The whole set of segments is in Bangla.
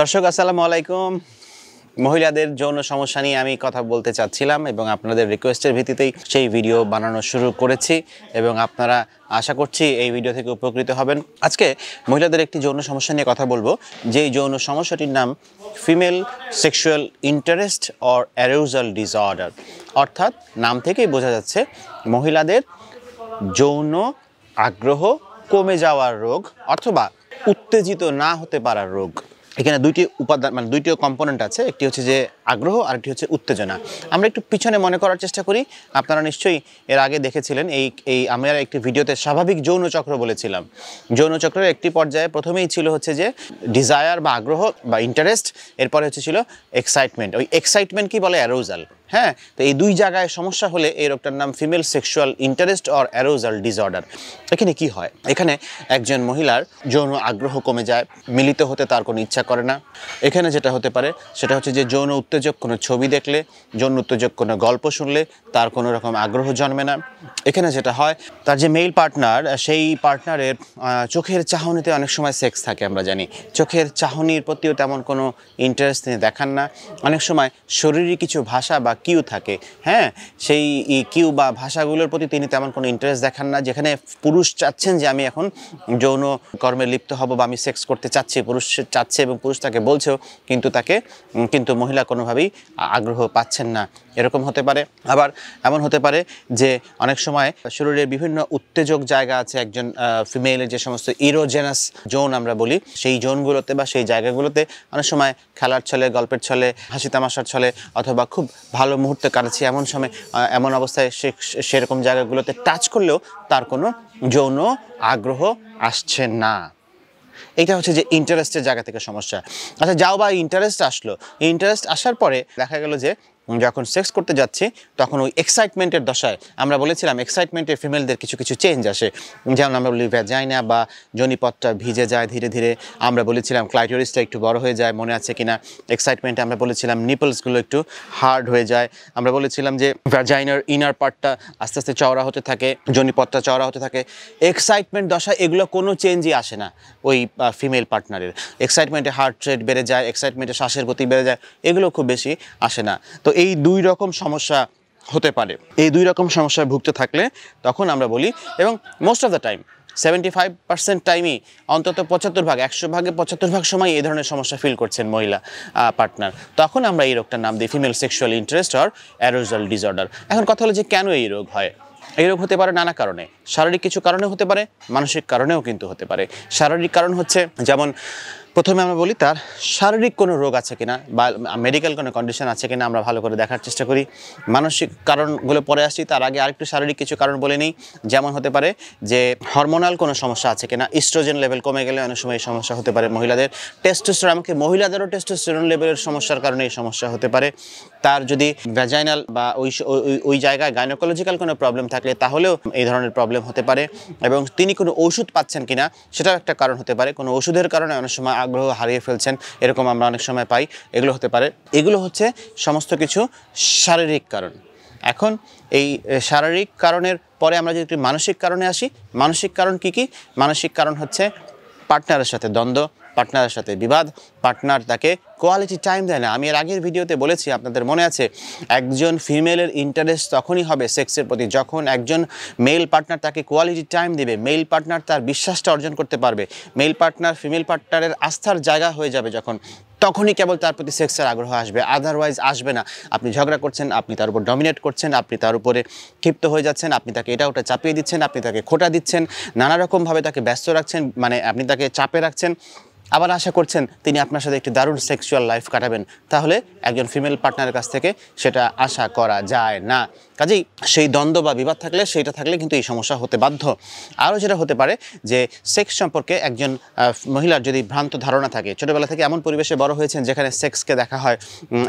দর্শক আসসালামু আলাইকুম মহিলাদের যৌন সমস্যা নিয়ে আমি কথা বলতে চাচ্ছিলাম এবং আপনাদের রিকোয়েস্টের ভিত্তিতেই সেই ভিডিও বানানো শুরু করেছি এবং আপনারা আশা করছি এই ভিডিও থেকে উপকৃত হবেন আজকে মহিলাদের একটি যৌন সমস্যা নিয়ে কথা বলবো যেই যৌন সমস্যাটির নাম female sexual interest or arousal disorder অর্থাৎ নাম থেকেই বোঝা যাচ্ছে মহিলাদের যৌন আগ্রহ কমে যাওয়ার রোগ অথবা উত্তেজিত না হতে পারার রোগ এখানে দুইটি উপাদান মানে দুইটি কম্পোনেন্ট আছে একটি হচ্ছে যে আগ্রহ আর একটি হচ্ছে উত্তেজনা আমরা একটু পিছনে মনে করার চেষ্টা করি আপনারা নিশ্চয়ই এর আগে দেখেছিলেন এই এই আমরা একটি ভিডিওতে স্বাভাবিক যৌনচক্র বলেছিলাম যৌনচক্রের একটি পর্যায়ে প্রথমেই ছিল হচ্ছে যে ডিজায়ার বা আগ্রহ বা ইন্টারেস্ট এরপরে হচ্ছে ছিল এক্সাইটমেন্ট ওই এক্সাইটমেন্ট কি বলে অ্যারোজাল হ্যাঁ তো এই দুই জায়গায় সমস্যা হলে এই রোগটার নাম female sexual interest or arousal disorder এখানে কি হয় এখানে একজন মহিলার যৌন আগ্রহ কমে যায় মিলিত হতে তার কোনো ইচ্ছা করে না এখানে যেটা হতে পারে সেটা হচ্ছে যে যৌন উত্তেজক কোনো ছবি দেখলে যৌন উত্তেজক কোনো গল্প শুনলে তার কোনো রকম আগ্রহ জন্মে না এখানে যেটা হয় তার যে মেইল পার্টনার সেই পার্টনারের চোখের চাহনিতে অনেক সময় সেক্স থাকে আমরা জানি চোখের চাহনির প্রতিও তেমন কোনো ইন্টারেস্ট তিনি দেখান না অনেক সময় শরীরে কিছু ভাষা বা বা কিউ থাকে হ্যাঁ সেই কিউ বা ভাষাগুলোর প্রতি তিনি তেমন কোনো ইন্টারেস্ট দেখান না যেখানে পুরুষ চাচ্ছেন যে আমি এখন যৌন কর্মে লিপ্ত হব বা আমি সেক্স করতে চাচ্ছি পুরুষ চাচ্ছে এবং পুরুষ তাকে বলছেও কিন্তু তাকে কিন্তু মহিলা কোনোভাবেই আগ্রহ পাচ্ছেন না এরকম হতে পারে আবার এমন হতে পারে যে অনেক সময় শরীরের বিভিন্ন উত্তেজক জায়গা আছে একজন ফিমেলের যে সমস্ত ইরোজেনাস জোন আমরা বলি সেই জোনগুলোতে বা সেই জায়গাগুলোতে অনেক সময় খেলার ছলে গল্পের ছলে হাসি তামাশার ছলে অথবা খুব ভালো ভালো মুহূর্তে কাটাচ্ছি এমন সময় এমন অবস্থায় সে সেরকম জায়গাগুলোতে টাচ করলেও তার কোনো যৌন আগ্রহ আসছে না এটা হচ্ছে যে ইন্টারেস্টের জায়গা থেকে সমস্যা আচ্ছা যাও বা ইন্টারেস্ট আসলো ইন্টারেস্ট আসার পরে দেখা গেল যে যখন সেক্স করতে যাচ্ছি তখন ওই এক্সাইটমেন্টের দশায় আমরা বলেছিলাম এক্সাইটমেন্টে ফিমেলদের কিছু কিছু চেঞ্জ আসে যেমন আমরা বলি ভ্যাজাইনা বা জনিপথটা ভিজে যায় ধীরে ধীরে আমরা বলেছিলাম ক্লাইটোরিসটা একটু বড় হয়ে যায় মনে আছে কিনা এক্সাইটমেন্টে আমরা বলেছিলাম নিপলসগুলো একটু হার্ড হয়ে যায় আমরা বলেছিলাম যে ভ্যাজাইনার ইনার পার্টটা আস্তে আস্তে চওড়া হতে থাকে জনিপথটা চওড়া হতে থাকে এক্সাইটমেন্ট দশায় এগুলো কোনো চেঞ্জই আসে না ওই ফিমেল পার্টনারের এক্সাইটমেন্টে হার্ট রেট বেড়ে যায় এক্সাইটমেন্টে শ্বাসের গতি বেড়ে যায় এগুলো খুব বেশি আসে না তো এই দুই রকম সমস্যা হতে পারে এই দুই রকম সমস্যায় ভুগতে থাকলে তখন আমরা বলি এবং most of the time seventy five percent টাইমই অন্তত পঁচাত্তর ভাগ একশো ভাগে পঁচাত্তর ভাগ সময় এই ধরনের সমস্যা ফিল করছেন মহিলা পার্টনার তখন আমরা এই রোগটার নাম দিই female sexual interest or arousal disorder এখন কথা হলো যে কেন এই রোগ হয় এই রোগ হতে পারে নানা কারণে শারীরিক কিছু কারণে হতে পারে মানসিক কারণেও কিন্তু হতে পারে শারীরিক কারণ হচ্ছে যেমন প্রথমে আমরা বলি তার শারীরিক কোনো রোগ আছে কিনা বা মেডিকেল কোনো কন্ডিশন আছে কিনা আমরা ভালো করে দেখার চেষ্টা করি মানসিক কারণগুলো পরে আসছি তার আগে আরেকটু শারীরিক কিছু কারণ বলে নিই যেমন হতে পারে যে হরমোনাল কোনো সমস্যা আছে কিনা ইস্ট্রোজেন লেভেল কমে গেলে অনেক সময় এই সমস্যা হতে পারে মহিলাদের টেস্টোস্টোর এমনকি মহিলাদেরও টেস্টোস্টেরন লেভেলের সমস্যার কারণে এই সমস্যা হতে পারে তার যদি ভ্যাজাইনাল বা ওই ওই জায়গায় গাইনোকোলজিক্যাল কোনো প্রবলেম থাকলে তাহলেও এই ধরনের প্রবলেম হতে পারে এবং তিনি কোনো ওষুধ পাচ্ছেন কিনা সেটাও একটা কারণ হতে পারে কোনো ওষুধের কারণে অনেক সময় আগ্রহ হারিয়ে ফেলছেন এরকম আমরা অনেক সময় পাই এগুলো হতে পারে এগুলো হচ্ছে সমস্ত কিছু শারীরিক কারণ এখন এই শারীরিক কারণের পরে আমরা যদি একটু মানসিক কারণে আসি মানসিক কারণ কি কি মানসিক কারণ হচ্ছে পার্টনারের সাথে দ্বন্দ্ব পার্টনারের সাথে বিবাদ পার্টনার তাকে কোয়ালিটি টাইম দেয় না আমি এর আগের ভিডিওতে বলেছি আপনাদের মনে আছে একজন ফিমেলের ইন্টারেস্ট তখনই হবে সেক্সের প্রতি যখন একজন মেল পার্টনার তাকে কোয়ালিটি টাইম দেবে মেল পার্টনার তার বিশ্বাসটা অর্জন করতে পারবে মেল পার্টনার ফিমেল পার্টনারের আস্থার জায়গা হয়ে যাবে যখন তখনই কেবল তার প্রতি সেক্সের আগ্রহ আসবে আদারওয়াইজ আসবে না আপনি ঝগড়া করছেন আপনি তার উপর ডমিনেট করছেন আপনি তার উপরে ক্ষিপ্ত হয়ে যাচ্ছেন আপনি তাকে এটা ওটা চাপিয়ে দিচ্ছেন আপনি তাকে খোটা দিচ্ছেন নানা রকমভাবে তাকে ব্যস্ত রাখছেন মানে আপনি তাকে চাপে রাখছেন আবার আশা করছেন তিনি আপনার সাথে একটি দারুণ সেক্সুয়াল লাইফ কাটাবেন তাহলে একজন ফিমেল পার্টনারের কাছ থেকে সেটা আশা করা যায় না কাজেই সেই দ্বন্দ্ব বা বিবাদ থাকলে সেইটা থাকলে কিন্তু এই সমস্যা হতে বাধ্য আরও যেটা হতে পারে যে সেক্স সম্পর্কে একজন মহিলার যদি ভ্রান্ত ধারণা থাকে ছোটোবেলা থেকে এমন পরিবেশে বড় হয়েছেন যেখানে সেক্সকে দেখা হয়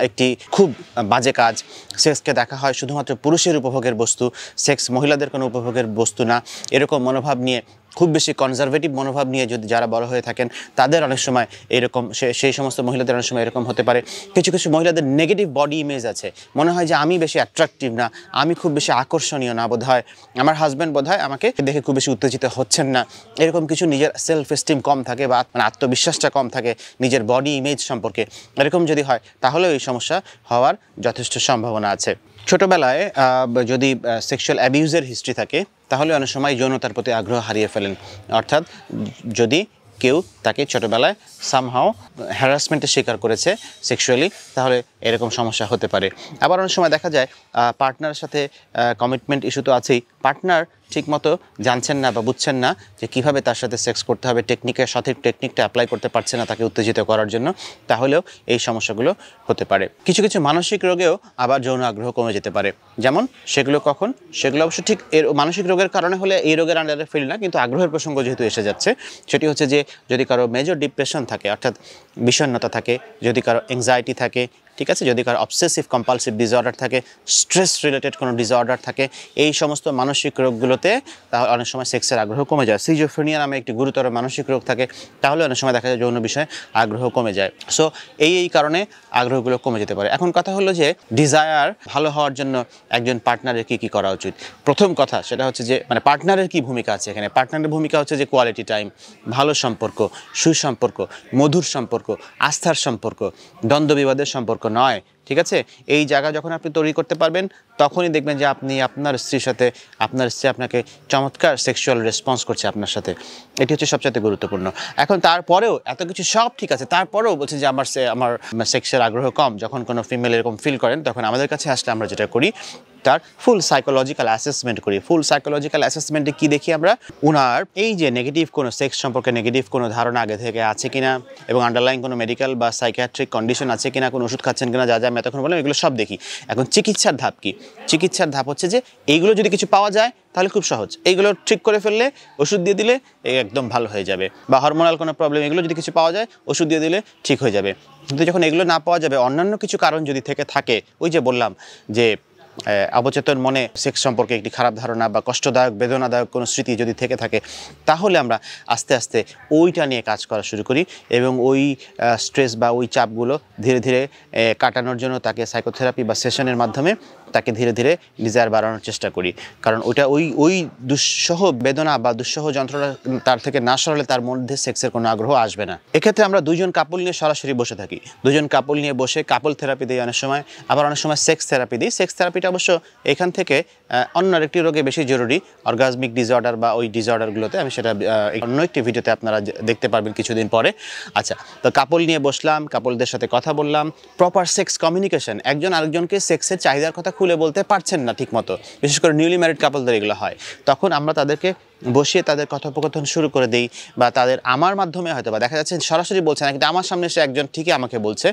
একটি খুব বাজে কাজ সেক্সকে দেখা হয় শুধুমাত্র পুরুষের উপভোগের বস্তু সেক্স মহিলাদের কোনো উপভোগের বস্তু না এরকম মনোভাব নিয়ে খুব বেশি কনজারভেটিভ মনোভাব নিয়ে যদি যারা বড় হয়ে থাকেন তাদের অনেক সময় এরকম সেই সমস্ত মহিলাদের অনেক সময় এরকম হতে পারে কিছু কিছু মহিলাদের নেগেটিভ বডি ইমেজ আছে মনে হয় যে আমি বেশি অ্যাট্রাকটিভ না আমি খুব বেশি আকর্ষণীয় না বোধ হয় আমার হাজব্যান্ড বোধ হয় আমাকে দেখে খুব বেশি উত্তেজিত হচ্ছেন না এরকম কিছু নিজের সেলফ এস্টিম কম থাকে বা মানে আত্মবিশ্বাসটা কম থাকে নিজের বডি ইমেজ সম্পর্কে এরকম যদি হয় তাহলেও এই সমস্যা হওয়ার যথেষ্ট সম্ভাবনা আছে ছোটবেলায় যদি সেক্সুয়াল অ্যাবিউজের হিস্ট্রি থাকে তাহলে অনেক সময় যৌনতার প্রতি আগ্রহ হারিয়ে ফেলেন অর্থাৎ যদি কেউ তাকে ছোটোবেলায় সামহাও হ্যারাসমেন্টের শিকার করেছে সেক্সুয়ালি তাহলে এরকম সমস্যা হতে পারে আবার অনেক সময় দেখা যায় পার্টনারের সাথে কমিটমেন্ট ইস্যু তো আছেই পার্টনার ঠিকমতো জানছেন না বা বুঝছেন না যে কিভাবে তার সাথে সেক্স করতে হবে টেকনিকের সঠিক টেকনিকটা অ্যাপ্লাই করতে পারছে না তাকে উত্তেজিত করার জন্য তাহলেও এই সমস্যাগুলো হতে পারে কিছু কিছু মানসিক রোগেও আবার যৌন আগ্রহ কমে যেতে পারে যেমন সেগুলো কখন সেগুলো অবশ্য ঠিক এর মানসিক রোগের কারণে হলে এই রোগের আন্ডারে ফিল না কিন্তু আগ্রহের প্রসঙ্গ যেহেতু এসে যাচ্ছে সেটি হচ্ছে যে যদি কারো মেজর ডিপ্রেশন থাকে অর্থাৎ বিষণ্ণতা থাকে যদি কারো অ্যাংজাইটি থাকে ঠিক আছে যদি কারো অবসেসিভ কম্পালসিভ ডিসঅর্ডার থাকে স্ট্রেস রিলেটেড কোনো ডিসঅর্ডার থাকে এই সমস্ত মানসিক রোগগুলোতে তাহলে অনেক সময় সেক্সের আগ্রহ কমে যায় সিজোফ্রেনিয়া নামে একটি গুরুতর মানসিক রোগ থাকে তাহলে অনেক সময় দেখা যায় যৌন বিষয়ে আগ্রহ কমে যায় সো এই এই কারণে আগ্রহগুলো কমে যেতে পারে এখন কথা হলো যে ডিজায়ার ভালো হওয়ার জন্য একজন পার্টনারের কি কি করা উচিত প্রথম কথা সেটা হচ্ছে যে মানে পার্টনারের কি ভূমিকা আছে এখানে পার্টনারের ভূমিকা হচ্ছে যে কোয়ালিটি টাইম ভালো সম্পর্ক সুসম্পর্ক মধুর সম্পর্ক আস্থার সম্পর্ক দ্বন্দ্ব বিবাদের সম্পর্ক নয় ঠিক আছে এই জায়গা যখন আপনি তৈরি করতে পারবেন তখনই দেখবেন যে আপনি আপনার স্ত্রীর সাথে আপনার স্ত্রী আপনাকে চমৎকার সেক্সুয়াল রেসপন্স করছে আপনার সাথে এটি হচ্ছে সবচেয়ে গুরুত্বপূর্ণ এখন তারপরেও এত কিছু সব ঠিক আছে তারপরেও বলছে যে আমার সে আমার সেক্সের আগ্রহ কম যখন কোনো ফিমেল এরকম ফিল করেন তখন আমাদের কাছে আসলে আমরা যেটা করি তার ফুল সাইকোলজিক্যাল অ্যাসেসমেন্ট করি ফুল সাইকোলজিক্যাল অ্যাসেসমেন্টে কি দেখি আমরা ওনার এই যে নেগেটিভ কোনো সেক্স সম্পর্কে নেগেটিভ কোনো ধারণা আগে থেকে আছে কিনা এবং আন্ডারলাইন কোনো মেডিকেল বা সাইকিয়াট্রিক কন্ডিশন আছে কিনা কোনো ওষুধ খাচ্ছেন কিনা যা যা আমি এতক্ষণ বললাম এগুলো সব দেখি এখন চিকিৎসার ধাপ কি চিকিৎসার ধাপ হচ্ছে যে এইগুলো যদি কিছু পাওয়া যায় তাহলে খুব সহজ এইগুলো ঠিক করে ফেললে ওষুধ দিয়ে দিলে একদম ভালো হয়ে যাবে বা হরমোনাল কোনো প্রবলেম এগুলো যদি কিছু পাওয়া যায় ওষুধ দিয়ে দিলে ঠিক হয়ে যাবে কিন্তু যখন এগুলো না পাওয়া যাবে অন্যান্য কিছু কারণ যদি থেকে থাকে ওই যে বললাম যে অবচেতন মনে সেক্স সম্পর্কে একটি খারাপ ধারণা বা কষ্টদায়ক বেদনাদায়ক কোনো স্মৃতি যদি থেকে থাকে তাহলে আমরা আস্তে আস্তে ওইটা নিয়ে কাজ করা শুরু করি এবং ওই স্ট্রেস বা ওই চাপগুলো ধীরে ধীরে কাটানোর জন্য তাকে সাইকোথেরাপি বা সেশনের মাধ্যমে তাকে ধীরে ধীরে ডিজায়ার বাড়ানোর চেষ্টা করি কারণ ওইটা ওই ওই দুঃসহ বেদনা বা দুঃসহ যন্ত্রণা তার থেকে না সরালে তার মধ্যে সেক্সের কোনো আগ্রহ আসবে না এক্ষেত্রে আমরা দুজন কাপল নিয়ে সরাসরি বসে থাকি দুজন কাপল নিয়ে বসে কাপল থেরাপি দিই অনেক সময় আবার অনেক সময় সেক্স থেরাপি দিই সেক্স থেরাপিটা অবশ্য এখান থেকে অন্য আরেকটি রোগে বেশি জরুরি অর্গাজমিক ডিসঅর্ডার বা ওই ডিসঅর্ডারগুলোতে আমি সেটা অন্য একটি ভিডিওতে আপনারা দেখতে পারবেন কিছুদিন পরে আচ্ছা তো কাপল নিয়ে বসলাম কাপলদের সাথে কথা বললাম প্রপার সেক্স কমিউনিকেশন একজন আরেকজনকে সেক্সের চাহিদার কথা খুলে বলতে পারছেন না ঠিকমতো বিশেষ করে নিউলি ম্যারিড কাপলদের এগুলো হয় তখন আমরা তাদেরকে বসিয়ে তাদের কথোপকথন শুরু করে দিই বা তাদের আমার মাধ্যমে হয়তো বা দেখা যাচ্ছে সরাসরি বলছে না কিন্তু আমার সামনে সে একজন ঠিকই আমাকে বলছে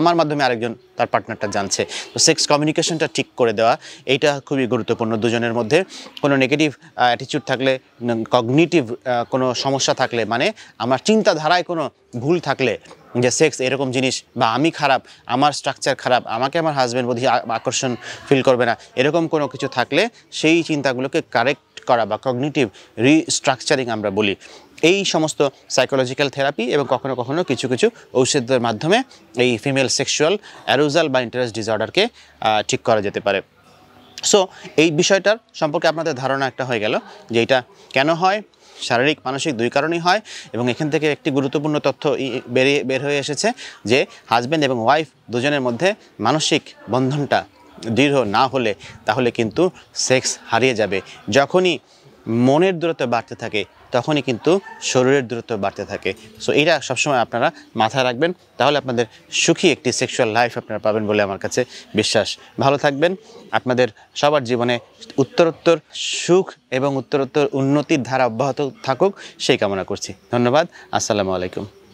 আমার মাধ্যমে আরেকজন তার পার্টনারটা জানছে তো সেক্স কমিউনিকেশনটা ঠিক করে দেওয়া এইটা খুবই গুরুত্বপূর্ণ দুজনের মধ্যে কোনো নেগেটিভ অ্যাটিচিউড থাকলে কগনিটিভ কোনো সমস্যা থাকলে মানে আমার চিন্তাধারায় কোনো ভুল থাকলে যে সেক্স এরকম জিনিস বা আমি খারাপ আমার স্ট্রাকচার খারাপ আমাকে আমার হাজব্যান্ড বোধ আকর্ষণ ফিল করবে না এরকম কোনো কিছু থাকলে সেই চিন্তাগুলোকে কারেক্ট করা বা কগনিটিভ রিস্ট্রাকচারিং আমরা বলি এই সমস্ত সাইকোলজিক্যাল থেরাপি এবং কখনো কখনো কিছু কিছু ঔষধের মাধ্যমে এই ফিমেল সেক্সুয়াল অ্যারোজাল বা ইন্টারেস্ট ডিসঅর্ডারকে ঠিক করা যেতে পারে সো এই বিষয়টার সম্পর্কে আপনাদের ধারণা একটা হয়ে গেল যে এটা কেন হয় শারীরিক মানসিক দুই কারণেই হয় এবং এখান থেকে একটি গুরুত্বপূর্ণ তথ্য বেরিয়ে বের হয়ে এসেছে যে হাজব্যান্ড এবং ওয়াইফ দুজনের মধ্যে মানসিক বন্ধনটা দৃঢ় না হলে তাহলে কিন্তু সেক্স হারিয়ে যাবে যখনই মনের দূরত্ব বাড়তে থাকে তখনই কিন্তু শরীরের দূরত্ব বাড়তে থাকে সো এটা সবসময় আপনারা মাথায় রাখবেন তাহলে আপনাদের সুখী একটি সেক্সুয়াল লাইফ আপনারা পাবেন বলে আমার কাছে বিশ্বাস ভালো থাকবেন আপনাদের সবার জীবনে উত্তরোত্তর সুখ এবং উত্তরোত্তর উন্নতির ধারা অব্যাহত থাকুক সেই কামনা করছি ধন্যবাদ আসসালামু আলাইকুম